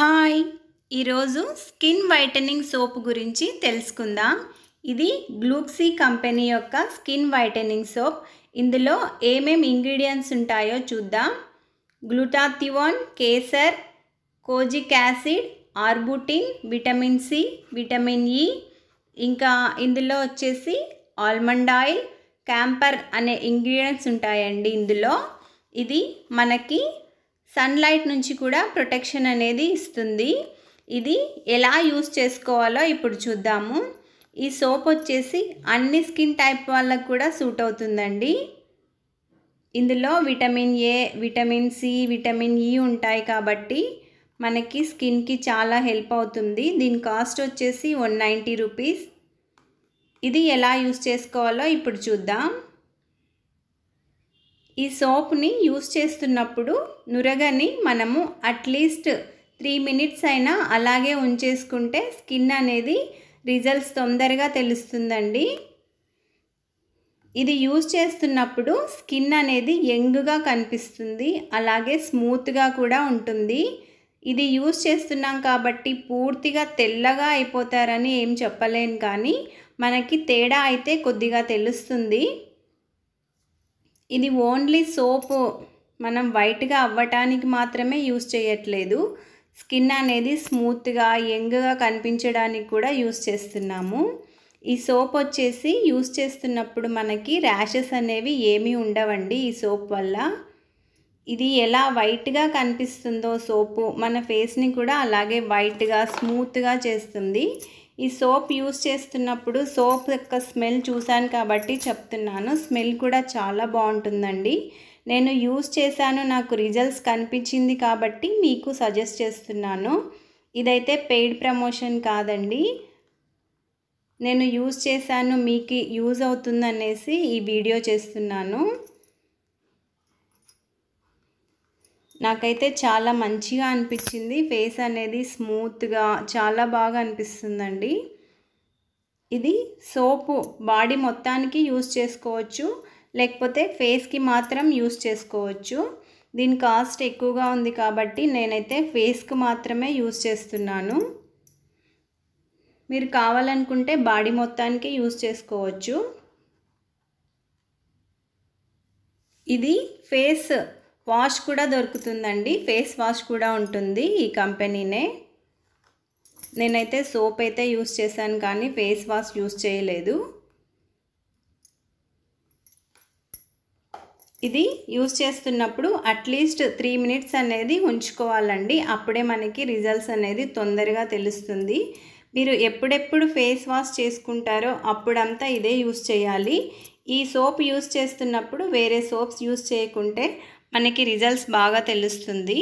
hi ఈరోజు skin whitening soap గురించి తెలుసుకుందాం ఇది గ్లూక్సీ కంపెనీ యొక్క స్కిన్ వైటనింగ్ సోప్ ఇందులో ఏమేమి ఇంగ్రీడియంట్స్ ఉంటాయో చూద్దాం glutathione kesar kojic acid arbutin vitamin C vitamin E ఇంకా ఇందులో వచ్చేసి ఆల్మండ్ ఆయిల్ క్యాంపర్ అనే ఇంగ్రీడియంట్స్ ఉంటాయండి ఇందులో ఇది మనకి సన్లైట్ నుంచి కూడా ప్రొటెక్షన్ అనేది ఇస్తుంది ఇది ఎలా యూస్ చేసుకోవాలో ఇప్పుడు చూద్దాము ఈ సోప్ వచ్చేసి అన్ని స్కిన్ టైప్ వాళ్ళకు కూడా సూట్ అవుతుందండి ఇందులో vitamin A vitamin C vitamin E ఉంటాయి కాబట్టి మనకి స్కిన్కి చాలా హెల్ప్ అవుతుంది దీని కాస్ట్ వచ్చేసి వన్ నైంటీ రూపీస్ ఇది ఎలా యూస్ చేసుకోవాలో ఇప్పుడు చూద్దాం ఈ సోప్ని యూస్ చేస్తున్నప్పుడు నురగని మనము అట్లీస్ట్ త్రీ మినిట్స్ అయినా అలాగే ఉంచేసుకుంటే స్కిన్ అనేది రిజల్ట్స్ తొందరగా తెలుస్తుందండి ఇది యూజ్ చేస్తున్నప్పుడు స్కిన్ అనేది యంగ్గా కనిపిస్తుంది అలాగే స్మూత్గా కూడా ఉంటుంది ఇది యూజ్ చేస్తున్నాం కాబట్టి పూర్తిగా తెల్లగా అయిపోతారని ఏం చెప్పలేను కానీ మనకి తేడా అయితే కొద్దిగా తెలుస్తుంది ఇది ఓన్లీ సోప్ మనం వైట్గా అవ్వటానికి మాత్రమే యూస్ చేయట్లేదు స్కిన్ అనేది స్మూత్గా యంగ్గా కనిపించడానికి కూడా యూస్ చేస్తున్నాము ఈ సోప్ వచ్చేసి యూస్ చేస్తున్నప్పుడు మనకి ర్యాషెస్ అనేవి ఏమీ ఉండవండి ఈ సోప్ వల్ల ఇది ఎలా వైట్గా కనిపిస్తుందో సోపు మన ఫేస్ని కూడా అలాగే వైట్గా స్మూత్గా చేస్తుంది ఈ సోప్ యూస్ చేస్తున్నప్పుడు సోప్ యొక్క స్మెల్ చూశాను కాబట్టి చెప్తున్నాను స్మెల్ కూడా చాలా బాగుంటుందండి నేను యూస్ చేశాను నాకు రిజల్ట్స్ కనిపించింది కాబట్టి మీకు సజెస్ట్ చేస్తున్నాను ఇదైతే పెయిడ్ ప్రమోషన్ కాదండి నేను యూస్ చేశాను మీకు యూజ్ అవుతుందనేసి ఈ వీడియో చేస్తున్నాను నాకైతే చాలా మంచిగా అనిపించింది ఫేస్ అనేది స్మూత్గా చాలా బాగా అనిపిస్తుందండి ఇది సోపు బాడీ మొత్తానికి యూస్ చేసుకోవచ్చు లేకపోతే ఫేస్కి మాత్రం యూస్ చేసుకోవచ్చు దీని కాస్ట్ ఎక్కువగా ఉంది కాబట్టి నేనైతే ఫేస్కి మాత్రమే యూస్ చేస్తున్నాను మీరు కావాలనుకుంటే బాడీ మొత్తానికి యూస్ చేసుకోవచ్చు ఇది ఫేస్ వాష్ కూడా దొరుకుతుందండి ఫేస్ వాష్ కూడా ఉంటుంది ఈ కంపెనీనే నేనైతే సోప్ అయితే యూస్ చేశాను కానీ ఫేస్ వాష్ యూస్ చేయలేదు ఇది యూస్ చేస్తున్నప్పుడు అట్లీస్ట్ త్రీ మినిట్స్ అనేది ఉంచుకోవాలండి అప్పుడే మనకి రిజల్ట్స్ అనేది తొందరగా తెలుస్తుంది మీరు ఎప్పుడెప్పుడు ఫేస్ వాష్ చేసుకుంటారో అప్పుడంతా ఇదే యూస్ చేయాలి ఈ సోప్ యూస్ చేస్తున్నప్పుడు వేరే సోప్స్ యూస్ చేయకుంటే మనకి రిజల్ట్స్ బాగా తెలుస్తుంది